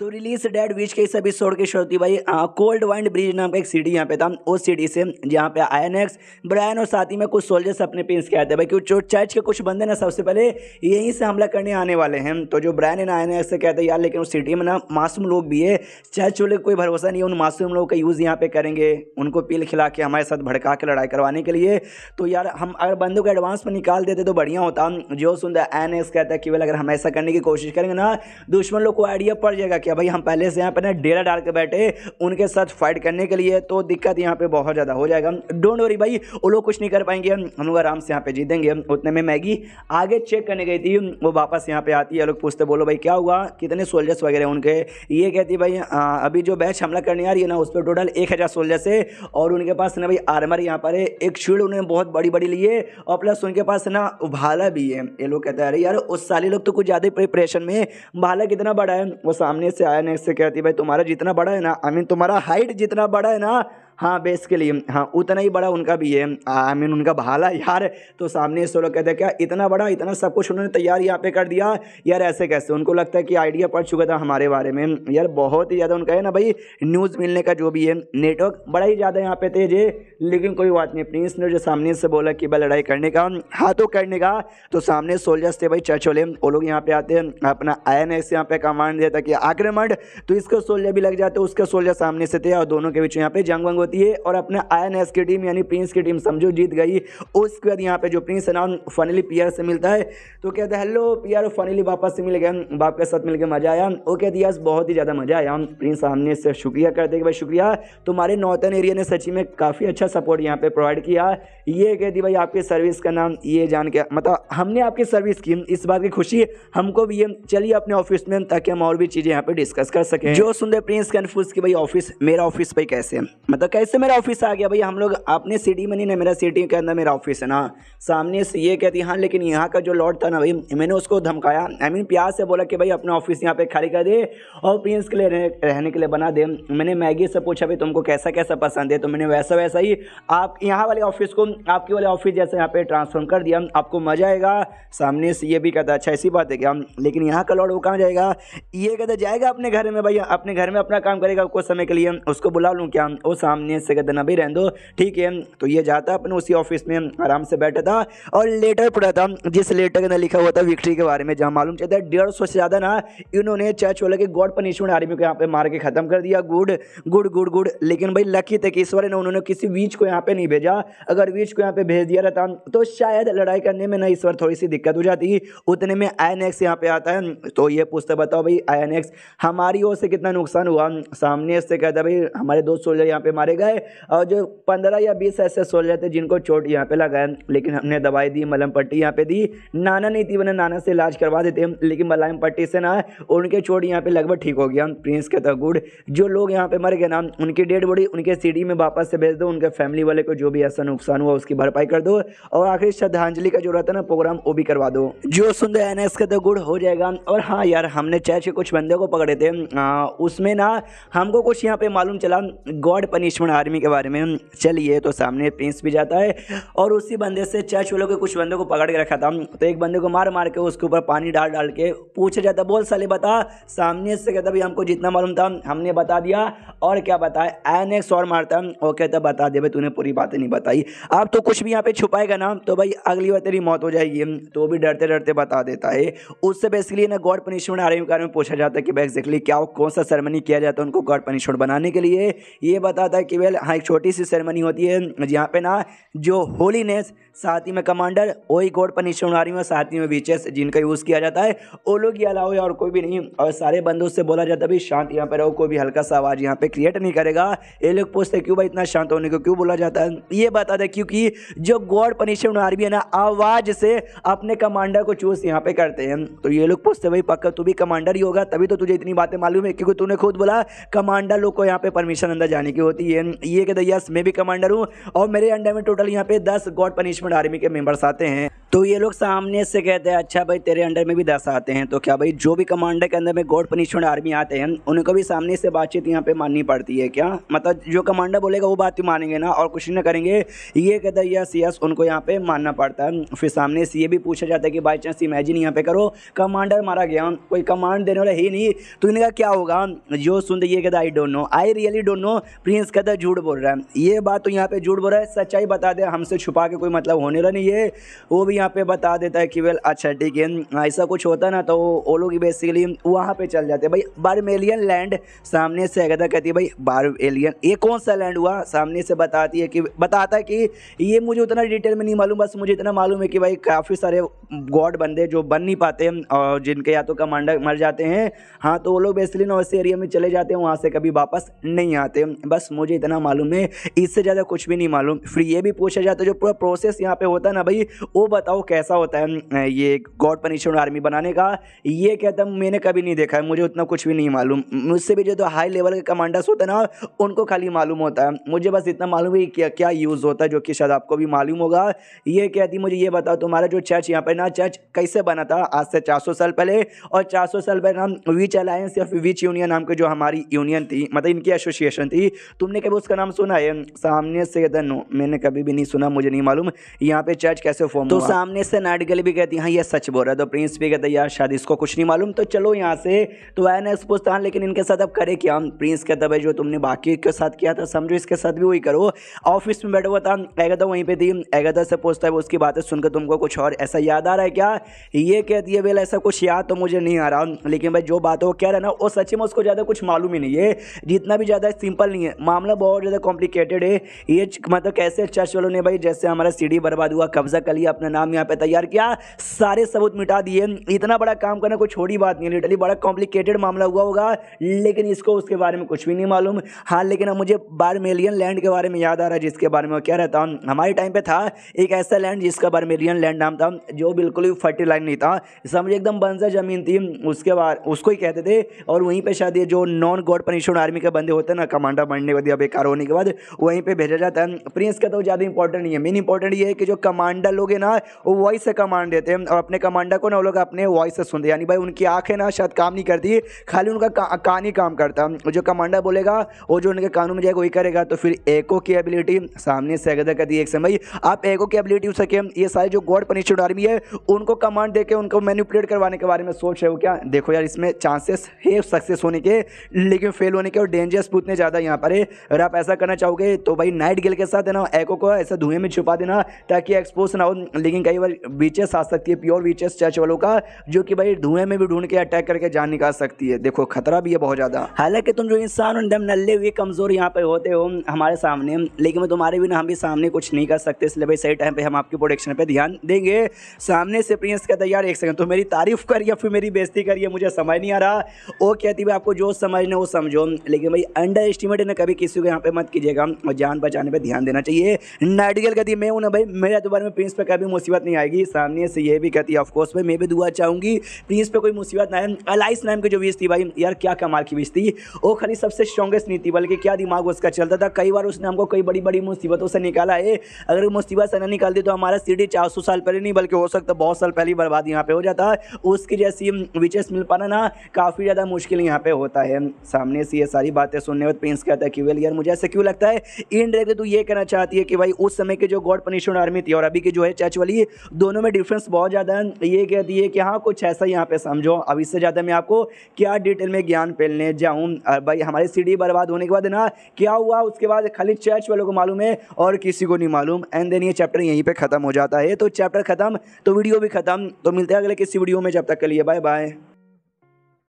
तो release dead बीच के इस एपिसोड की शुरुआती भाई कोल्ड वाइंड ब्रिज नाम का एक सीडी यहाँ पे था उस सीडी से जहाँ पे आयन एक्स ब्रायन और साथ ही में कुछ सोल्जर्स अपने पिंस के आए थे भाई क्योंकि जो चर्च के कुछ बंदे ना सबसे पहले यहीं से हमला करने आने वाले हैं तो जो ब्रायन ना आयन एक्स से कहते हैं यार लेकिन उस सिटी में ना मासूम लोग भी है चर्च वाले कोई भरोसा नहीं है उन मासूम लोगों का यूज़ यहाँ पे करेंगे उनको पील खिला के हमारे साथ भड़का के लड़ाई करवाने के लिए तो यार हम अगर बंदों को एडवांस में निकाल देते तो बढ़िया होता जो सुनता है आयन एक्स कहता है कि अगर हम ऐसा करने की कोशिश करेंगे ना दुश्मन लोग को आइडिया पड़ जाएगा कि भाई हम पहले से यहाँ पर डेरा डाल के बैठे उनके साथ फाइट करने के लिए तो दिक्कत यहाँ पे बहुत ज़्यादा हो जाएगा डोंट वरी भाई वो लोग कुछ नहीं कर पाएंगे हम लोग आराम से यहाँ पे जीत देंगे उतने में मैगी आगे चेक करने गई थी वो वापस यहाँ पे आती है लोग पूछते बोलो भाई क्या हुआ कितने सोल्जर्स वगैरह उनके ये कहती भाई आ, अभी जो बैच हमला करने आ रही है ना उस पर टोटल एक हज़ार सोल्जर्स है और उनके पास ना भाई आर्मर यहाँ पर है एक शील्ड उन्होंने बहुत बड़ी बड़ी ली है और प्लस उनके पास ना भाला भी है ये लोग कहते हैं अरे यार उस साले लोग तो कुछ ज़्यादा प्रिपरेशन में भाला कितना बड़ा है वो सामने से आया नेक्स्ट से कहती भाई तुम्हारा जितना बड़ा है ना आई मीन तुम्हारा हाइट जितना बड़ा है ना हाँ बेस के लिए हाँ उतना ही बड़ा उनका भी है आई मीन उनका भाला यार तो सामने इस लोग कहते हैं क्या इतना बड़ा इतना सब कुछ उन्होंने तैयार यहाँ पे कर दिया यार ऐसे कैसे उनको लगता है कि आइडिया पड़ चुका था हमारे बारे में यार बहुत ही ज़्यादा उनका है ना भाई न्यूज़ मिलने का जो भी है नेटवर्क बड़ा ही ज़्यादा यहाँ पे तेज है लेकिन कोई बात नहीं प्रिंस ने जो सामने से बोला कि भाई लड़ाई करने का हाथों करने का तो सामने सोल्जर्स थे भाई चर्च वाले वो लोग यहाँ पे आते हैं अपना आयन एस यहाँ पे कमांड देता कि आक्रमण तो इसका सोल्जर भी लग जाते उसका सोल्जर सामने से थे और दोनों के बीच यहाँ पे जंग वंग होती है और अपने आई की टीम यानी प्रिंस की टीम समझो जीत गई उसके बाद यहाँ पे जो प्रिंस है ना फनली पियर से मिलता है तो कहते हैं हेलो पियर फनली वापस से मिल गया बाप के साथ मिलकर मजा आया वो कहते यस बहुत ही ज़्यादा मजा आया प्रिंस हमने इससे शुक्रिया करते कि भाई शुक्रिया तुम्हारे नॉर्थन एरिया ने सची में काफ़ी अच्छा सपोर्ट यहाँ पे प्रोवाइड किया ये कहती भाई आपकी सर्विस का नाम ये जान के मतलब हमने आपकी सर्विस की इस बात की खुशी हमको भी ये चलिए अपने ऑफिस में ताकि हम और भी चीज़ें यहाँ पे डिस्कस कर सकें जो सुंदर प्रिंस कन्फ्यूज की भाई ऑफिस मेरा ऑफिस भाई कैसे मतलब कैसे मेरा ऑफिस आ गया भैया हम लोग अपने सिटी में नहीं ना मेरा सिटी के अंदर मेरा ऑफिस है ना सामने से ये कहती हाँ लेकिन यहाँ का जो लॉर्ड था ना भाई मैंने उसको धमकाया आई मीन प्यार से बोला कि भाई अपना ऑफिस यहाँ पे खाली कर दे और प्रिंस के लिए रहने के लिए बना दे मैंने मैगी से पूछा भाई तुमको कैसा कैसा पसंद है तो मैंने वैसा वैसा ही आप यहाँ वाले ऑफिस को आपके वाले ऑफिस जैसे यहाँ पे ट्रांसफॉर्म कर दिया आपको मजा आएगा सामने से ये भी कहता अच्छा ऐसी बात है क्या लेकिन यहाँ का लॉर्ड वो कहाँ जाएगा ये कहता जाएगा अपने घर में भैया अपने घर में अपना काम करेगा कुछ समय के लिए उसको बुला लूँ क्या वो सामने सामने से कहते ना भी रहने दो ठीक है तो ये जाता अपने उसी ऑफिस में आराम से बैठा था और लेटर पढ़ा था जिस लेटर के अंदर लिखा हुआ था विक्ट्री के बारे में जहाँ मालूम चलता है डेढ़ सौ से ज़्यादा ना इन्होंने चर्च चर्चोला के गॉड पनिशमेंट आर्मी को यहाँ पे मार के ख़त्म कर दिया गुड गुड गुड गुड लेकिन भाई लकी थे कि ईश्वर ने उन्होंने किसी बीच को यहाँ पर नहीं भेजा अगर बीच को यहाँ पर भेज दिया रहता तो शायद लड़ाई करने में ना इस बार थोड़ी सी दिक्कत हो जाती उतने में आई यहाँ पे आता है तो ये पूछते बताओ भाई आई हमारी ओर से कितना नुकसान हुआ सामने से कहता भाई हमारे दोस्त सोल्जर यहाँ पे मारे मारे गए और जो पंद्रह या बीस ऐसे सोल्जर थे जिनको चोट यहाँ पे लगाया लेकिन हमने दवाई दी मलम पट्टी यहाँ पे दी नाना नहीं थी मैंने नाना से इलाज करवा देते लेकिन मलायम पट्टी से ना उनके चोट यहाँ पे लगभग ठीक हो गया प्रिंस के तगुड़ जो लोग यहाँ पे मर गए ना उनकी डेड बॉडी उनके सीढ़ी में वापस से भेज दो उनके फैमिली वाले को जो भी ऐसा नुकसान हुआ उसकी भरपाई कर दो और आखिरी श्रद्धांजलि का जो रहता है ना प्रोग्राम वो भी करवा दो जो सुंदर रहे हैं इसका तो गुड़ हो जाएगा और हाँ यार हमने चर्च के कुछ बंदे को पकड़े थे आ, उसमें ना हमको कुछ यहाँ पे मालूम चला गॉड पनिशमेंट लक्ष्मण आर्मी के बारे में चलिए तो सामने प्रिंस भी जाता है और उसी बंदे से चर्च वालों के कुछ बंदों को पकड़ के रखा था तो एक बंदे को मार मार के उसके ऊपर पानी डाल डाल के पूछा जाता बोल साले बता सामने से कहता भाई हमको जितना मालूम था हमने बता दिया और क्या बताया एन एक्स और मारता और कहता बता दे भाई तूने पूरी बातें नहीं बताई अब तो कुछ भी यहाँ पे छुपाएगा ना तो भाई अगली बार तेरी मौत हो जाएगी तो भी डरते डरते बता देता है उससे बेसिकली ना गॉड पनिशमेंट आर्मी के बारे में पूछा जाता है कि भाई एग्जैक्टली क्या कौन सा सेरेमनी किया जाता है उनको गॉड पनिशमेंट बनाने के लिए ये बताता है केवल हाँ एक छोटी सी सेरेमनी होती है जहाँ पे ना जो होलीनेस साथ ही में कमांडर ओई गोड पनिशनवारी में साथ ही में बीचेस जिनका यूज़ किया जाता है वो लोग ही अलाव है और कोई भी नहीं और सारे बंदों से बोला जाता है भी शांत यहाँ पर रहो कोई भी हल्का सा आवाज़ यहाँ पे क्रिएट नहीं करेगा ये लोग पूछते क्यों भाई इतना शांत होने को क्यों बोला जाता है ये बता दें क्योंकि जो गॉड पनिशमेंट आर्मी है ना आवाज़ से अपने कमांडर को चूज़ यहाँ पे करते हैं तो ये लोग पूछते भाई पक्का तू भी कमांडर ही होगा तभी तो तुझे इतनी बातें मालूम है क्योंकि तूने खुद बोला कमांडर लोग को यहाँ पे परमिशन अंदर जाने की होती है ये कहते यस मैं भी कमांडर हूँ और मेरे अंडर में टोटल यहाँ पे दस गॉड पनिशमेंट आर्मी के मेम्बर्स आते हैं तो ये लोग सामने से कहते हैं अच्छा भाई तेरे अंडर में भी दस आते हैं तो क्या भाई जो भी कमांडर के अंदर में गॉड पनिशमेंट आर्मी आते हैं उनको भी सामने से बातचीत यहाँ पे माननी पड़ती है क्या मतलब जो कमांडर बोलेगा वो बात ही मानेंगे ना और कुछ ना करेंगे ये कहता है यस यस उनको यहाँ पे मानना पड़ता है फिर सामने से ये भी पूछा जाता है कि बाई चांस इमेजिन यहाँ पे करो कमांडर मारा गया कोई कमांड देने वाला ही नहीं तो इनका क्या होगा जो सुनते ये कहता I don't know I really don't know prince कहता झूठ बोल रहा है ये बात तो यहाँ पे झूठ बोल रहा है सच्चाई बता दे हमसे छुपा के कोई मतलब होने रहा नहीं है वो भी यहाँ पे बता देता है कि वेल अच्छा ठीक है ऐसा कुछ होता ना तो वो लोग बेसिकली वहाँ पे चल जाते भाई बारमेलियन लैंड सामने से अगर तो कहती है भाई बार एलियन ये कौन सा लैंड हुआ सामने से बताती है कि बताता है कि ये मुझे उतना डिटेल में नहीं मालूम बस मुझे इतना मालूम है कि भाई काफ़ी सारे गॉड बंदे जो बन नहीं पाते और जिनके या तो कमांडर मर जाते हैं हाँ तो वो लोग बेसिकली ना वैसे एरिया में चले जाते हैं वहाँ से कभी वापस नहीं आते बस मुझे इतना मालूम है इससे ज़्यादा कुछ भी नहीं मालूम फिर ये भी पूछा जाता है जो पूरा प्रोसेस यहाँ पे होता है ना भाई वो बताओ बताओ कैसा होता है ये गॉड पनिशमेंट आर्मी बनाने का ये कहता मैंने कभी नहीं देखा है मुझे उतना कुछ भी नहीं मालूम मुझसे भी जो तो हाई लेवल के कमांडर्स होते हैं ना उनको खाली मालूम होता है मुझे बस इतना मालूम है क्या क्या यूज़ होता है जो कि शायद आपको भी मालूम होगा ये कहती मुझे ये बताओ तुम्हारा जो चर्च यहाँ पर ना चर्च कैसे बना था आज से चार साल पहले और चार साल पहले नाम विच अलायंस या फिर विच यूनियन नाम की जो हमारी यूनियन थी मतलब इनकी एसोसिएशन थी तुमने कभी उसका नाम सुना है सामने से नो मैंने कभी भी नहीं सुना मुझे नहीं मालूम यहाँ पे चर्च कैसे फॉर्म तो हुआ? सामने से नाइटिंगेल भी कहती हाँ ये सच बोल रहा है तो प्रिंस भी कहता यार शायद इसको कुछ नहीं मालूम तो चलो यहाँ से तो आया ना पूछता हाँ लेकिन इनके साथ अब करे क्या हम प्रिंस कहता भाई जो तुमने बाकी के साथ किया था समझो इसके साथ भी वही करो ऑफिस में बैठा हुआ था एगदा वहीं पर थी एगदा से पूछता है उसकी बातें सुनकर तुमको कुछ और ऐसा याद आ रहा है क्या ये कहती है बेल ऐसा कुछ याद तो मुझे नहीं आ रहा लेकिन भाई जो बात वो कह रहा ना वो सच में उसको ज़्यादा कुछ मालूम ही नहीं है जितना भी ज़्यादा सिंपल नहीं है मामला बहुत ज़्यादा कॉम्प्लिकेटेड है ये मतलब कैसे चर्च वालों ने भाई जैसे हमारा सीढ़ी बर्बाद हुआ कब्जा कर लिया अपना नाम काम यहाँ पे तैयार किया सारे सबूत मिटा दिए इतना बड़ा काम करना कोई छोटी बात नहीं है लिटरली बड़ा कॉम्प्लिकेटेड मामला हुआ होगा लेकिन इसको उसके बारे में कुछ भी नहीं मालूम हाँ लेकिन अब मुझे बारमेलियन लैंड के बारे में याद आ रहा है जिसके बारे में क्या रहता हूँ हमारे टाइम पर था एक ऐसा लैंड जिसका बारमेलियन लैंड नाम था जो बिल्कुल भी फर्टिलाइन नहीं था समझे एकदम बंजर ज़मीन थी उसके बाद उसको ही कहते थे और वहीं पर शायद ये जो नॉन गॉड पनिशन आर्मी के बंदे होते हैं ना कमांडर बनने के बाद या बेकार होने के बाद वहीं पर भेजा जाता है प्रिंस का तो ज़्यादा इंपॉर्टेंट नहीं है मेन इंपॉर्टेंट ये है कि जो कमांडर लोग हैं ना वो वॉइस से कमांड देते हैं और अपने कमांडर को ना वो लोग अपने वॉइस से सुनते हैं यानी भाई उनकी आँखें ना शायद काम नहीं करती खाली उनका का, कान ही काम करता है जो कमांडर बोलेगा वो जो उनके कानून में जाएगा वही करेगा तो फिर एको की एबिलिटी सामने से अगर कर दी एक समय आप एको की एबिलिटी हो सके ये सारे जो गॉड पनिशमेंट आर्मी है उनको कमांड देके उनको मैनिपुलेट करवाने के बारे में सोच रहे हो क्या देखो यार इसमें चांसेस है सक्सेस होने के लेकिन फेल होने के और डेंजर्स उतने ज़्यादा यहाँ पर है अगर आप ऐसा करना चाहोगे तो भाई नाइट गेल के साथ है ना एको को ऐसा धुएं में छुपा देना ताकि एक्सपोज ना हो लेकिन टीम कई बार बीचेस आ सकती है प्योर बीचेस चर्च वालों का जो कि भाई धुएं में भी ढूंढ के अटैक करके जान निकाल सकती है देखो खतरा भी है बहुत ज़्यादा हालांकि तुम जो इंसान हो दम नल्ले हुए कमज़ोर यहाँ पर होते हो हमारे सामने लेकिन मैं तुम्हारे बिना हम भी सामने कुछ नहीं कर सकते इसलिए भाई सही टाइम पर हम आपके प्रोडक्शन पर ध्यान देंगे सामने से प्रिंस कहता है यार एक सेकंड तो मेरी तारीफ़ कर या फिर मेरी बेइज्जती करिए मुझे समझ नहीं आ रहा वो कहती भाई आपको जो समझना वो समझो लेकिन भाई अंडर एस्टिमेट ना कभी किसी को यहाँ पे मत कीजिएगा और जान बचाने पर ध्यान देना चाहिए नाइटिकल कहती है मैं हूँ ना भाई मेरे दोबारा में प्रिंस पर कभी मुसीबत मुसीबत नहीं आएगी सामने से ये भी कहती है ऑफकोर्स भाई मैं भी दुआ चाहूँगी प्लीज़ पे कोई मुसीबत ना आए अलाइस नाम की जो बीज थी भाई यार क्या कमाल की बीज थी वो खाली सबसे स्ट्रॉगेस्ट नहीं थी बल्कि क्या दिमाग उसका चलता था कई बार उसने हमको कई बड़ी बड़ी मुसीबतों से निकाला है अगर मुसीबत से ना निकालती तो हमारा सीढ़ी चार साल पहले नहीं बल्कि हो सकता बहुत साल पहले बर्बाद यहाँ पर हो जाता है उसकी जैसी विचेस मिल पाना ना काफ़ी ज़्यादा मुश्किल यहाँ पर होता है सामने से ये सारी बातें सुनने बाद प्रिंस कहता है कि वेल यार मुझे ऐसा क्यों लगता है इनडायरेक्टली तू तो ये कहना चाहती है कि भाई उस समय के जो गॉड पनिशमेंट आर्मी थी और अभी की जो है चर्च वाली दोनों में डिफरेंस बहुत ज़्यादा है ये कहती है कि हाँ कुछ ऐसा यहाँ पे समझो अब इससे ज़्यादा मैं आपको क्या डिटेल में ज्ञान फैलने जाऊँ भाई हमारी सीढ़ी बर्बाद होने के बाद ना क्या हुआ उसके बाद खाली चर्च वालों को मालूम है और किसी को नहीं मालूम एंड देन ये चैप्टर यहीं पर ख़त्म हो जाता है तो चैप्टर ख़त्म तो वीडियो भी ख़त्म तो मिलते हैं अगले किसी वीडियो में जब तक के लिए बाय बाय